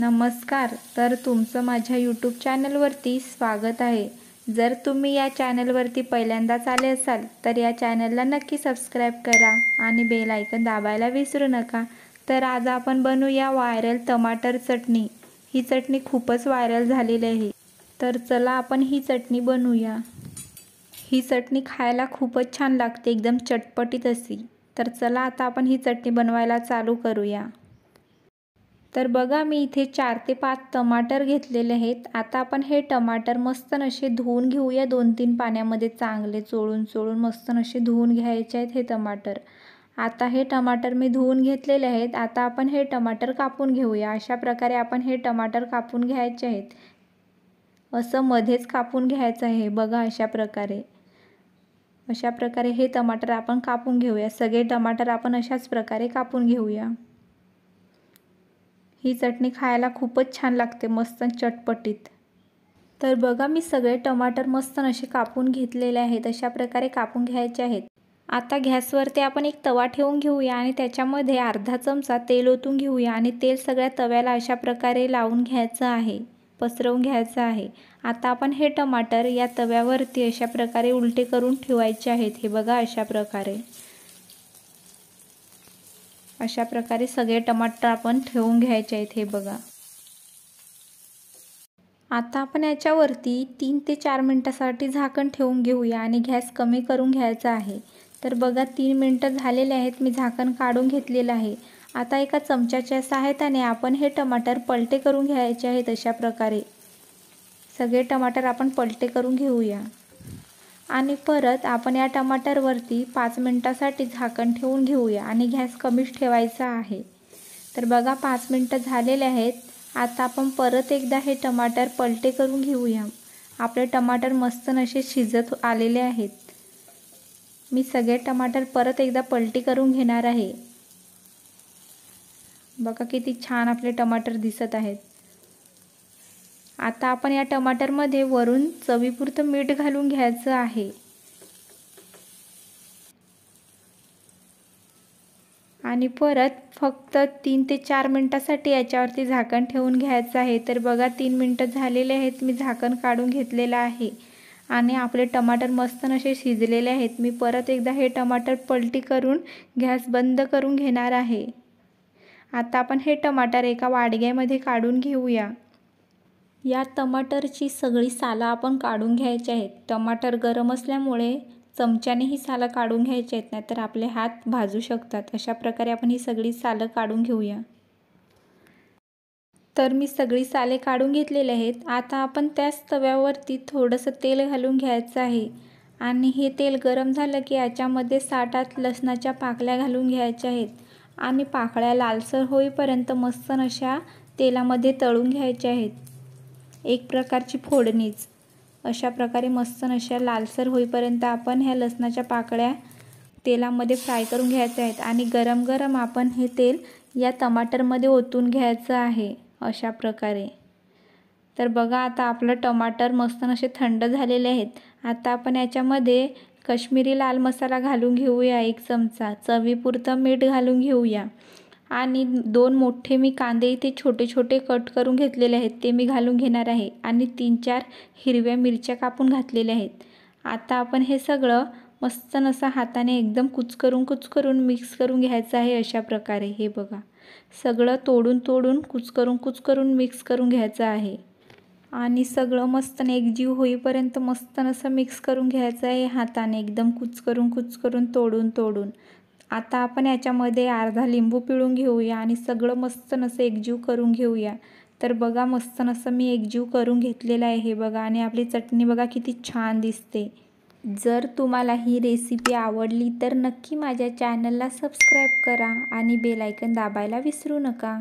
नमस्कार तर तुमचं माझ्या यूट्यूब चॅनलवरती स्वागत आहे जर तुम्ही या चॅनलवरती पहिल्यांदाच आले असाल तर या चॅनलला नक्की सबस्क्राईब करा आणि बेल ऐकन दाबायला विसरू नका तर आज आपण बनवूया व्हायरल टमाटर चटणी ही चटणी खूपच व्हायरल झालेली आहे तर चला आपण ही चटणी बनवूया ही चटणी खायला खूपच छान लागते एकदम चटपटीत अशी तर चला आता आपण ही चटणी बनवायला चालू करूया तर बघा मी इथे चार ते पाच टमाटर घेतलेले आहेत आता आपण हे टमाटर मस्त नसे धुवून घेऊया दोन तीन पाण्यामध्ये चांगले चोळून चोळून मस्त नसे धुवून घ्यायचे आहेत हे टमाटर आता हे टमाटर मी धुवून घेतलेले आहेत आता आपण हे टमाटर कापून घेऊया अशा प्रकारे आपण हे टमाटर कापून घ्यायचे आहेत असं मध्येच कापून घ्यायचं आहे बघा अशा प्रकारे अशा प्रकारे हे टमाटर आपण कापून घेऊया सगळे टमाटर आपण अशाच प्रकारे कापून घेऊया ही चटणी खायला खूपच छान लागते मस्त चटपटीत तर बघा मी सगळे टमाटर मस्त असे कापून घेतलेले आहेत अशा प्रकारे कापून घ्यायचे आहेत आता गॅसवरती आपण एक तवा ठेवून घेऊया आणि त्याच्यामध्ये अर्धा चमचा तेल ओतून घेऊया आणि तेल सगळ्या तव्याला अशा प्रकारे लावून घ्यायचं आहे पसरवून घ्यायचं आहे आता आपण हे टमाटर या तव्यावरती अशा प्रकारे उलटे करून ठेवायचे आहेत हे बघा अशा प्रकारे अशा प्रकारे सगळे टमाटर आपण ठेवून घ्यायचे आहेत हे बघा आता आपण याच्यावरती तीन ते चार मिनटासाठी झाकण ठेवून घेऊया आणि गॅस कमी करून घ्यायचा आहे तर बघा तीन मिनटं झालेले आहेत मी झाकण काढून घेतलेलं आहे आता एका चमच्याच्या सहाय्याने आपण हे टमाटर पलटे करून घ्यायचे आहेत अशा प्रकारे सगळे टमाटर आपण पलटे करून घेऊया आणि परत आपण या टमाटरवरती पाच मिनटासाठी झाकण ठेवून घेऊया आणि गॅस कमीच ठेवायचा आहे तर बघा पाच मिनटं झालेले आहेत आता आपण परत एकदा हे टमाटर पलटे करून घेऊया आपले टमाटर मस्त नसे शिजत आलेले आहेत मी सगळे टमाटर परत एकदा पलटी करून घेणार आहे बघा किती छान आपले टमाटर दिसत आहेत आता आपण या टमाटरमध्ये वरून चवीपुरतं मीठ घालून घ्यायचं आहे आणि परत फक्त तीन ते चार मिनटासाठी याच्यावरती झाकण ठेवून घ्यायचं आहे तर बघा तीन मिनटं झालेले आहेत मी झाकण काढून घेतलेलं आहे आणि आपले टमाटर मस्त असे शिजलेले आहेत मी परत एकदा हे टमाटर पलटी करून गॅस बंद करून घेणार आहे आता आपण हे टमाटर एका वाडग्यामध्ये काढून घेऊया या टमाटरची सगळी सालं आपण काढून घ्यायची आहेत टमाटर गरम असल्यामुळे चमच्याने ही सालं काढून घ्यायची आहेत तर आपले हात भाजू शकतात अशा प्रकारे आपण ही सगळी सालं काढून घेऊया तर मी सगळी साले काढून घेतलेले आहेत आता आपण त्याच तव्यावरती थोडंसं तेल घालून घ्यायचं आहे आणि हे तेल गरम झालं की याच्यामध्ये साठात लसणाच्या पाकळ्या घालून घ्यायच्या आहेत आणि पाकळ्या लालसर होईपर्यंत मस्त अशा तेलामध्ये तळून घ्यायच्या आहेत एक प्रकारची फोडणीच अशा प्रकारे मस्त अशा लालसर होईपर्यंत आपण ह्या लसणाच्या पाकळ्या तेलामध्ये फ्राय करून घ्यायच्या आहेत आणि गरम गरम आपण हे तेल या टमाटरमध्ये ओतून घ्यायचं आहे अशा प्रकारे तर बघा आता आपलं टमाटर मस्त असे थंड झालेले आहेत आता आपण याच्यामध्ये कश्मीरी लाल मसाला घालून घेऊया एक चमचा चवीपुरतं मीठ घालून घेऊया आणि दोन मोठे मी कांदे इथे छोटे छोटे कट करून घेतलेले आहेत ते मी घालून घेणार आहे आणि तीन चार हिरव्या मिरच्या कापून घातलेल्या आहेत आता आपण हे सगळं मस्त नसा हाताने एकदम कुचकरून कुचकरून मिक्स करून घ्यायचं आहे अशा प्रकारे हे बघा सगळं तोडून तोडून कुचकरून करून मिक्स करून घ्यायचं आहे आणि सगळं मस्त एकजीव होईपर्यंत मस्त नसं मिक्स करून घ्यायचं आहे हाताने एकदम कुचकरून कुचकरून तोडून तोडून आता आपण याच्यामध्ये अर्धा लिंबू पिळून घेऊया आणि सगळं मस्त नसं एकजीव करून घेऊया तर बघा मस्त नसं मी एकजीव करून घेतलेलं आहे हे बघा आणि आपली चटणी बघा किती छान दिसते जर तुम्हाला ही रेसिपी आवडली तर नक्की माझ्या चॅनलला सबस्क्राईब करा आणि बेलायकन दाबायला विसरू नका